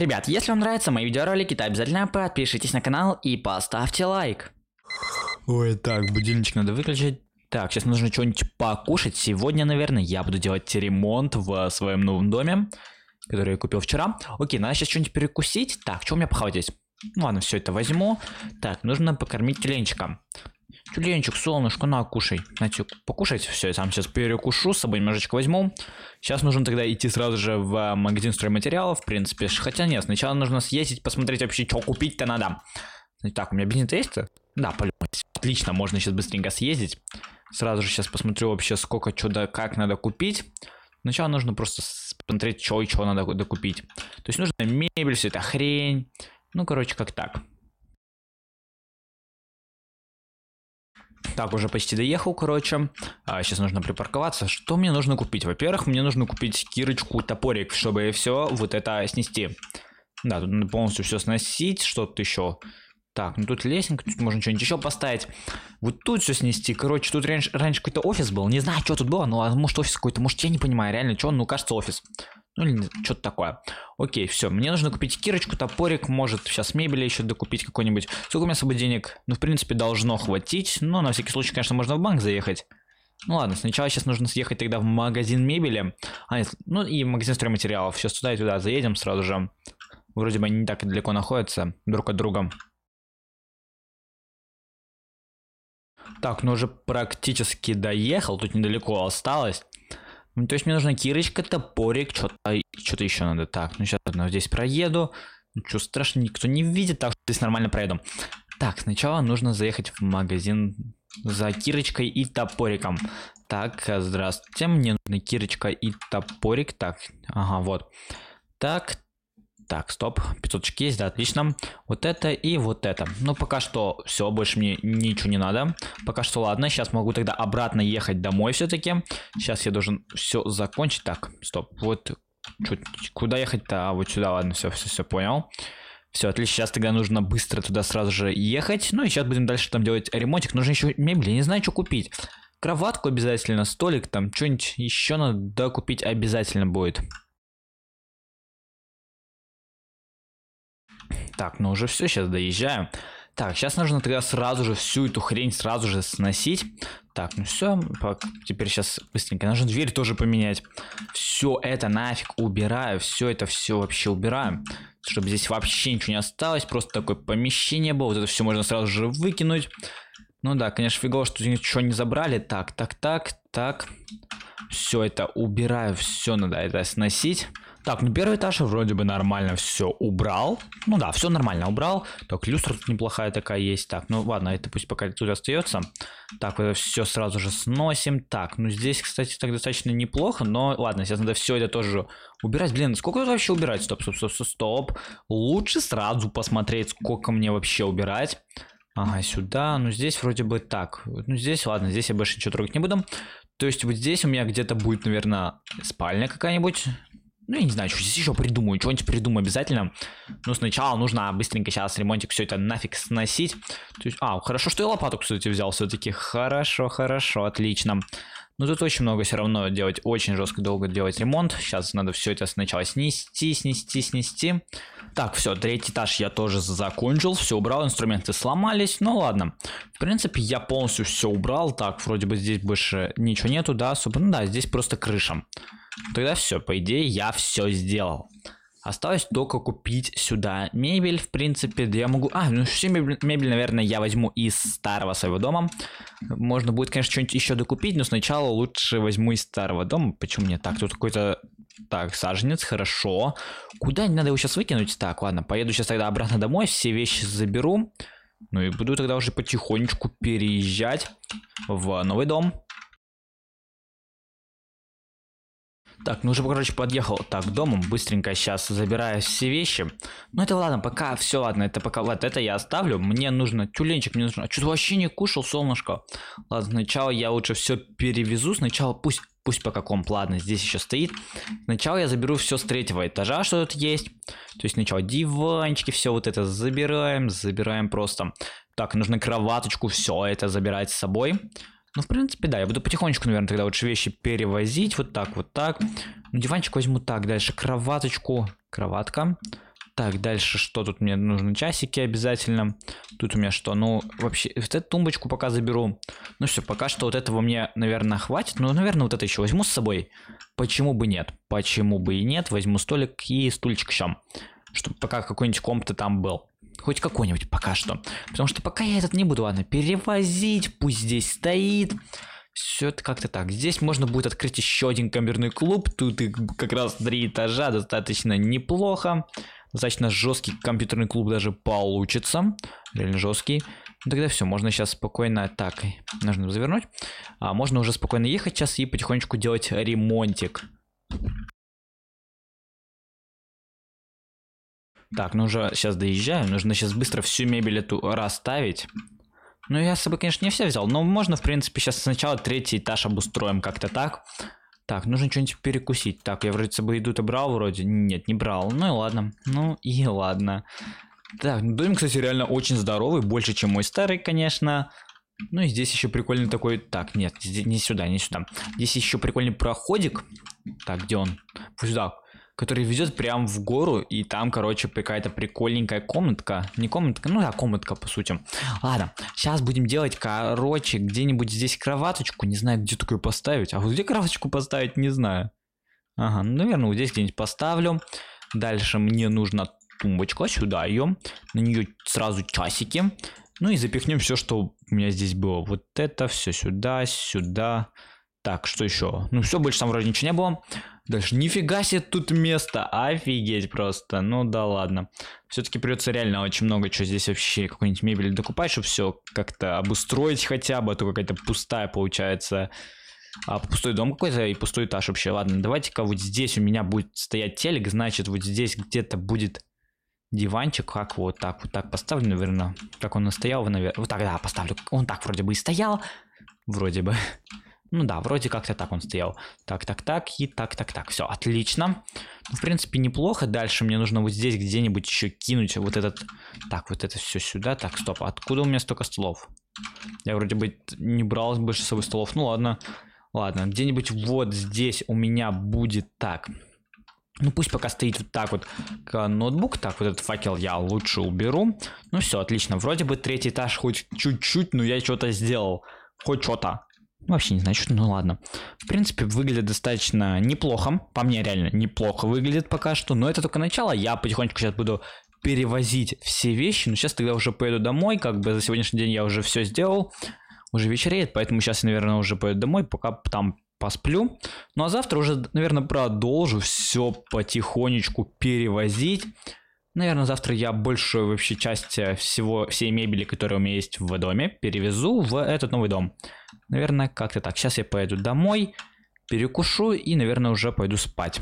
Ребят, если вам нравятся мои видеоролики, то обязательно подпишитесь на канал и поставьте лайк. Ой, так, будильничек надо выключить. Так, сейчас нужно что-нибудь покушать. Сегодня, наверное, я буду делать ремонт в своем новом доме, который я купил вчера. Окей, надо сейчас что-нибудь перекусить. Так, что у меня похватить? Ну ладно, все это возьму. Так, нужно покормить теленчика. Тюленчик, солнышко, на, кушай. Знаете, покушать все, я сам сейчас перекушу, с собой немножечко возьму. Сейчас нужно тогда идти сразу же в а, магазин стройматериалов, в принципе. Хотя нет, сначала нужно съездить, посмотреть вообще, что купить-то надо. Ну, так, у меня бензин есть-то? Да, по Отлично, можно сейчас быстренько съездить. Сразу же сейчас посмотрю вообще, сколько, что да как надо купить. Сначала нужно просто смотреть, что и что надо докупить. То есть нужно мебель, все это хрень. Ну, короче, как так. Так, уже почти доехал, короче. А, сейчас нужно припарковаться. Что мне нужно купить? Во-первых, мне нужно купить кирочку, топорик, чтобы все вот это снести. Да, тут надо полностью все сносить, что-то еще. Так, ну тут лесенка, тут можно что-нибудь еще поставить. Вот тут все снести. Короче, тут раньше, раньше какой-то офис был. Не знаю, что тут было, но а может офис какой-то. Может, я не понимаю, реально, что, ну кажется, офис. Ну, или что-то такое. Окей, все, мне нужно купить кирочку, топорик, может, сейчас мебели еще докупить какой-нибудь. Сколько у меня с собой денег? Ну, в принципе, должно хватить, но на всякий случай, конечно, можно в банк заехать. Ну ладно, сначала сейчас нужно съехать тогда в магазин мебели. А, нет, ну и магазин стройматериалов. Сейчас туда и туда заедем сразу же. Вроде бы они не так далеко находятся друг от друга. Так, ну уже практически доехал, тут недалеко осталось. Ну, то есть мне нужна кирочка, топорик, что-то а, еще надо. Так, ну сейчас одно здесь проеду. Ничего ну, страшного, никто не видит, так что здесь нормально проеду. Так, сначала нужно заехать в магазин за кирочкой и топориком. Так, здравствуйте, мне нужна кирочка и топорик. Так, ага, вот. Так, так, стоп, 500 есть, да, отлично. Вот это и вот это. Ну, пока что все, больше мне ничего не надо. Пока что ладно, сейчас могу тогда обратно ехать домой все-таки. Сейчас я должен все закончить. Так, стоп, вот чуть, куда ехать-то? А, вот сюда, ладно, все, все, все, понял. Все, отлично, сейчас тогда нужно быстро туда сразу же ехать. Ну и сейчас будем дальше там делать ремонтик. Нужно еще мебель, я не знаю, что купить. Кроватку обязательно, столик там, что-нибудь еще надо купить обязательно будет. Так, ну уже все, сейчас доезжаем. Так, сейчас нужно тогда сразу же всю эту хрень сразу же сносить. Так, ну все, теперь сейчас быстренько нужно дверь тоже поменять. Все это нафиг убираю, все это все вообще убираем. Чтобы здесь вообще ничего не осталось, просто такое помещение было. Вот это все можно сразу же выкинуть. Ну да, конечно, фигово, что ничего не забрали. Так, так, так, так. Все это убираю, все надо это сносить. Так, ну первый этаж вроде бы нормально все убрал. Ну да, все нормально убрал. Так, люстра тут неплохая такая есть. Так, ну ладно, это пусть пока тут остается. Так, это все сразу же сносим. Так, ну здесь, кстати, так достаточно неплохо, но ладно, сейчас надо все это тоже убирать. Блин, сколько это вообще убирать? Стоп, стоп, стоп, стоп, стоп. Лучше сразу посмотреть, сколько мне вообще убирать. Ага, сюда, ну здесь вроде бы так. Ну здесь, ладно, здесь я больше ничего трогать не буду. То есть вот здесь у меня где-то будет, наверное, спальня какая-нибудь. Ну, я не знаю, что здесь еще придумаю, что-нибудь придумаю обязательно. Но сначала нужно быстренько сейчас ремонтик все это нафиг сносить. То есть, а, хорошо, что я лопату, кстати, взял все-таки. Хорошо, хорошо, отлично. Но тут очень много все равно делать, очень жестко долго делать ремонт. Сейчас надо все это сначала снести, снести, снести. Так, все, третий этаж я тоже закончил, все убрал, инструменты сломались, ну ладно. В принципе, я полностью все убрал, так, вроде бы здесь больше ничего нету, да, особо, ну да, здесь просто крыша. Тогда все, по идее, я все сделал. Осталось только купить сюда мебель, в принципе, да я могу... А, ну все мебель, мебель, наверное, я возьму из старого своего дома. Можно будет, конечно, что-нибудь еще докупить, но сначала лучше возьму из старого дома. Почему мне так? Тут какой-то... Так, саженец, хорошо. Куда не надо его сейчас выкинуть? Так, ладно, поеду сейчас тогда обратно домой, все вещи заберу. Ну и буду тогда уже потихонечку переезжать в новый дом. Так, ну уже, короче, подъехал так к дому, быстренько сейчас забираю все вещи. Ну это ладно, пока все, ладно, это пока вот это я оставлю. Мне нужно тюленчик, мне нужно. что ты вообще не кушал, солнышко. Ладно, сначала я лучше все перевезу, сначала пусть пусть пока комп, ладно, здесь еще стоит. Сначала я заберу все с третьего этажа, что тут есть. То есть сначала диванчики, все вот это забираем, забираем просто. Так, нужно кроваточку, все это забирать с собой. Ну, в принципе, да, я буду потихонечку, наверное, тогда лучше вещи перевозить. Вот так, вот так. Ну, диванчик возьму так, дальше кроваточку. Кроватка. Так, дальше что тут мне нужны? Часики обязательно. Тут у меня что? Ну, вообще, вот эту тумбочку пока заберу. Ну все, пока что вот этого мне, наверное, хватит. Ну, наверное, вот это еще возьму с собой. Почему бы нет? Почему бы и нет? Возьму столик и стульчик еще. Чтобы пока какой-нибудь комп то там был. Хоть какой-нибудь пока что. Потому что пока я этот не буду, ладно, перевозить, пусть здесь стоит. Все это как-то так. Здесь можно будет открыть еще один камерный клуб. Тут их как раз три этажа, достаточно неплохо. Достаточно жесткий компьютерный клуб даже получится. Реально жесткий. Ну, тогда все, можно сейчас спокойно... Так, нужно завернуть. А, можно уже спокойно ехать сейчас и потихонечку делать ремонтик. Так, ну уже сейчас доезжаем. Нужно сейчас быстро всю мебель эту расставить. Ну, я с собой, конечно, не все взял, но можно, в принципе, сейчас сначала третий этаж обустроим как-то так. Так, нужно что-нибудь перекусить. Так, я вроде с собой еду-то брал вроде. Нет, не брал. Ну и ладно. Ну и ладно. Так, ну, домик, кстати, реально очень здоровый. Больше, чем мой старый, конечно. Ну и здесь еще прикольный такой... Так, нет, не сюда, не сюда. Здесь еще прикольный проходик. Так, где он? Пусть Сюда который ведет прям в гору, и там, короче, какая-то прикольненькая комнатка. Не комнатка, ну да, комнатка, по сути. Ладно, сейчас будем делать, короче, где-нибудь здесь кроваточку. Не знаю, где такую поставить. А вот где кроваточку поставить, не знаю. Ага, ну, наверное, вот здесь где-нибудь поставлю. Дальше мне нужна тумбочка, сюда ее. На нее сразу часики. Ну и запихнем все, что у меня здесь было. Вот это все сюда, сюда. Так, что еще? Ну все, больше там вроде ничего не было. Дальше, нифига себе тут место, офигеть просто, ну да ладно. Все-таки придется реально очень много чего здесь вообще, какой-нибудь мебель докупать, чтобы все как-то обустроить хотя бы, а то какая-то пустая получается. А пустой дом какой-то и пустой этаж вообще. Ладно, давайте-ка вот здесь у меня будет стоять телек, значит вот здесь где-то будет диванчик, как вот так, вот так поставлю, наверное. Как он настоял, наверное. Вот так, да, поставлю. Он так вроде бы и стоял, вроде бы. Ну да, вроде как-то так он стоял. Так, так, так и так, так, так. Все, отлично. Ну, в принципе, неплохо. Дальше мне нужно вот здесь где-нибудь еще кинуть вот этот... Так, вот это все сюда. Так, стоп. Откуда у меня столько столов? Я вроде бы не брал больше с собой столов. Ну ладно. Ладно, где-нибудь вот здесь у меня будет так. Ну пусть пока стоит вот так вот ноутбук. Так, вот этот факел я лучше уберу. Ну все, отлично. Вроде бы третий этаж хоть чуть-чуть, но я что-то сделал. Хоть что-то. Вообще не знаю, что, ну ладно. В принципе, выглядит достаточно неплохо. По мне реально неплохо выглядит пока что. Но это только начало. Я потихонечку сейчас буду перевозить все вещи. Но сейчас тогда уже поеду домой. Как бы за сегодняшний день я уже все сделал. Уже вечереет, поэтому сейчас я, наверное, уже поеду домой, пока там посплю. Ну а завтра уже, наверное, продолжу все потихонечку перевозить. Наверное, завтра я большую вообще часть э, всего, всей мебели, которая у меня есть в доме, перевезу в этот новый дом. Наверное, как-то так. Сейчас я поеду домой, перекушу и, наверное, уже пойду спать.